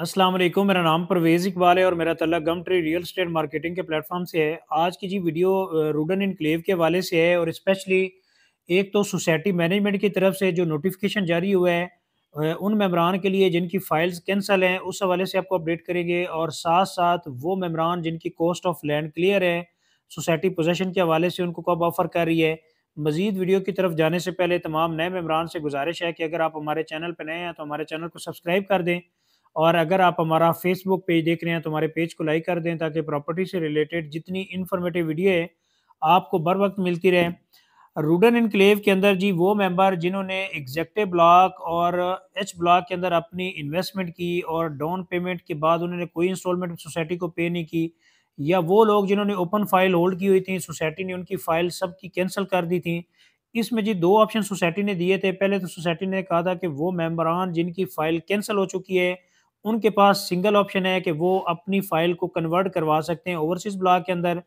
अस्सलाम वालेकुम मेरा नाम परवेज़ इकबाल है और मेरा तल्ला gum tree real estate marketing के प्लेटफॉर्म से है आज की जी वीडियो रूडन इनक्लेव के हवाले से है और स्पेशली एक तो सोसाइटी मैनेजमेंट की तरफ से जो नोटिफिकेशन जारी हुआ है उन मेम्बरान के लिए जिनकी फ़ाइल्स कैंसल हैं उस हवाले से आपको अपडेट करेंगे और साथ साथ वो मेम्बरान जिनकी कॉस्ट ऑफ लैंड क्लियर है सोसाइटी पोजेशन के हवाले से उनको कब ऑफ़र कर रही है मजीद वीडियो की तरफ जाने से पहले तमाम नए मेम्बरान से गुजारिश है कि अगर आप हमारे चैनल पर नए हैं तो हमारे चैनल को सब्सक्राइब कर दें और अगर आप हमारा फेसबुक पेज देख रहे हैं तो हमारे पेज को लाइक कर दें ताकि प्रॉपर्टी से रिलेटेड जितनी इन्फॉर्मेटिव वीडियो है आपको बर वक्त मिलती रहे रूडन इनक्लेव के अंदर जी वो मेंबर जिन्होंने एग्जेक्टिव ब्लॉक और एच ब्लॉक के अंदर अपनी इन्वेस्टमेंट की और डाउन पेमेंट के बाद उन्होंने कोई इंस्टॉलमेंट सोसाइटी को पे नहीं की या वो लोग जिन्होंने ओपन फाइल होल्ड की हुई थी सोसाइटी ने उनकी फाइल सब की कैंसिल कर दी थी इसमें जी दो ऑप्शन सोसाइटी ने दिए थे पहले तो सोसाइटी ने कहा था कि वो मेम्बरान जिनकी फाइल कैंसिल हो चुकी है उनके पास सिंगल ऑप्शन है कि वो अपनी फाइल को कन्वर्ट करवा सकते हैं ओवरसीज ब्लॉक के अंदर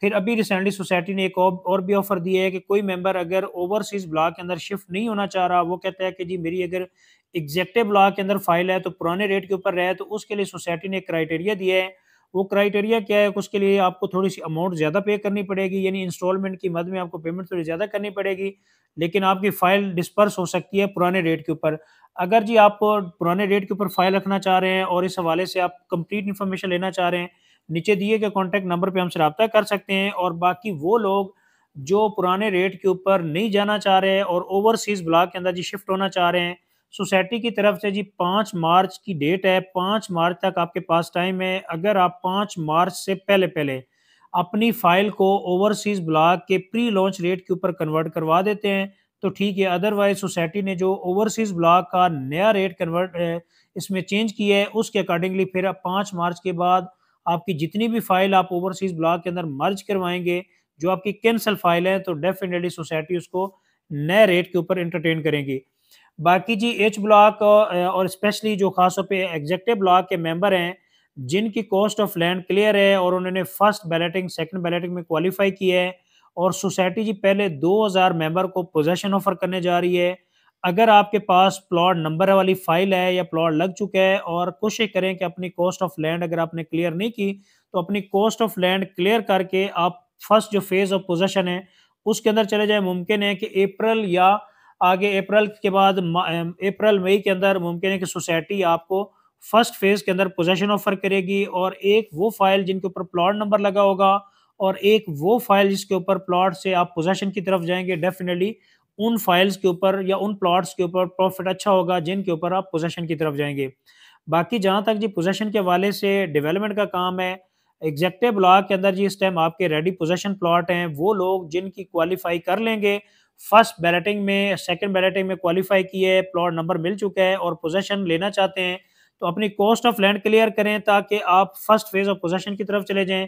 फिर अभी रिसेंटली सोसाइटी ने एक और भी ऑफर दिया है कि कोई मेंबर अगर ओवरसीज ब्लॉक के अंदर शिफ्ट नहीं होना चाह रहा वो कहता है कि जी मेरी अगर एग्जैक्टिव ब्लॉक के अंदर फाइल है तो पुराने रेट के ऊपर रहे तो उसके लिए सोसाइटी ने एक क्राइटेरिया दिया है वो क्राइटेरिया क्या है उसके लिए आपको थोड़ी सी अमाउंट ज़्यादा पे करनी पड़ेगी यानी इंस्टॉलमेंट की मद में आपको पेमेंट थोड़ी ज़्यादा करनी पड़ेगी लेकिन आपकी फ़ाइल डिस्पर्स हो सकती है पुराने रेट के ऊपर अगर जी आप पुराने रेट के ऊपर फाइल रखना चाह रहे हैं और इस हवाले से आप कंप्लीट इन्फॉर्मेशन लेना चाह रहे हैं नीचे दिए गए कॉन्टैक्ट नंबर पर हमसे रबता कर सकते हैं और बाकी वो लोग जो पुराने रेट के ऊपर नहीं जाना चाह रहे हैं और ओवरसीज़ ब्लॉक के अंदर जी शिफ्ट होना चाह रहे हैं सोसाइटी की तरफ से जी पाँच मार्च की डेट है पाँच मार्च तक आपके पास टाइम है अगर आप पाँच मार्च से पहले पहले अपनी फाइल को ओवरसीज ब्लॉक के प्री लॉन्च रेट के ऊपर कन्वर्ट करवा देते हैं तो ठीक है अदरवाइज सोसाइटी ने जो ओवरसीज ब्लॉक का नया रेट कन्वर्ट इसमें चेंज किया है उसके अकॉर्डिंगली फिर आप पाँच मार्च के बाद आपकी जितनी भी फाइल आप ओवरसीज ब्लॉक के अंदर मर्ज करवाएंगे जो आपकी कैंसल फाइल है तो डेफिनेटली सोसाइटी उसको नए रेट के ऊपर इंटरटेन करेंगी बाकी जी एच ब्लॉक और स्पेशली जो खासतौर पर एग्जेक्टिव ब्लॉक के मेंबर हैं जिनकी कॉस्ट ऑफ लैंड क्लियर है और उन्होंने फर्स्ट बैलेटिंग सेकंड बैलेटिंग में क्वालिफाई किया है और सोसाइटी जी पहले 2000 मेंबर को पोजेशन ऑफर करने जा रही है अगर आपके पास प्लॉट नंबर वाली फाइल है या प्लॉट लग चुका है और कोशिश करें कि अपनी कॉस्ट ऑफ लैंड अगर आपने क्लियर नहीं की तो अपनी कॉस्ट ऑफ लैंड क्लियर करके आप फर्स्ट जो फेज़ ऑफ पोजेशन है उसके अंदर चले जाए मुमकिन है कि अप्रैल या आगे अप्रैल के बाद अप्रैल मई के अंदर मुमकिन है कि सोसाइटी आपको फर्स्ट फेज के अंदर पोजेशन ऑफर करेगी और एक वो फाइल जिनके ऊपर प्लॉट नंबर लगा होगा और एक वो फाइल जिसके ऊपर प्लॉट से आप पोजेशन की तरफ जाएंगे डेफिनेटली उन फाइल्स के ऊपर या उन प्लॉट्स के ऊपर प्रॉफिट अच्छा होगा जिनके ऊपर आप पोजेशन की तरफ जाएंगे बाकी जहाँ तक जी पोजेशन के हवाले से डेवलपमेंट का काम है एग्जेक्टिव ब्लॉक के अंदर जी इस टाइम आपके रेडी पोजेशन प्लॉट हैं वो लोग जिनकी क्वालिफाई कर लेंगे फर्स्ट बैलेटिंग में सेकंड बैलेटिंग में क्वालिफाई किए प्लॉट नंबर मिल चुका है और पोजेशन लेना चाहते हैं तो अपनी कॉस्ट ऑफ लैंड क्लियर करें ताकि आप फर्स्ट फेज ऑफ पोजेशन की तरफ चले जाएं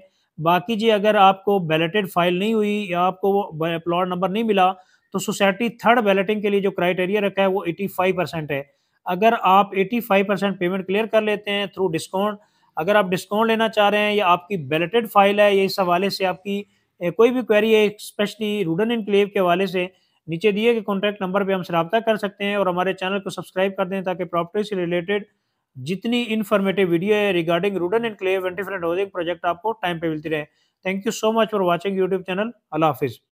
बाकी जी अगर आपको बैलेटेड फाइल नहीं हुई या आपको वो प्लॉट नंबर नहीं मिला तो सोसाइटी थर्ड बैलेटिंग के लिए जो क्राइटेरिया रखा है वो फाइव परसेंट है अगर आप फाइव परसेंट पेमेंट क्लियर कर लेते हैं थ्रू डिस्काउंट अगर आप डिस्काउंट लेना चाह रहे हैं या आपकी बैलेटेड फाइल है या इस हवाले से आपकी कोई भी क्वेरी है स्पेशली रूडन इनक्लेव के हवाले से नीचे दिए गए कॉन्टैक्ट नंबर पर हमसे रब्ता कर सकते हैं और हमारे चैनल को सब्सक्राइब कर दें ताकि प्रॉपर्टी से रिलेटेड जितनी इन्फॉर्मेटिव वीडियो है रिगार्डिंग रूडन enclave and different housing project आपको टाइम पे मिलती रहे thank you so much for watching YouTube channel अल्लाह हाफिज़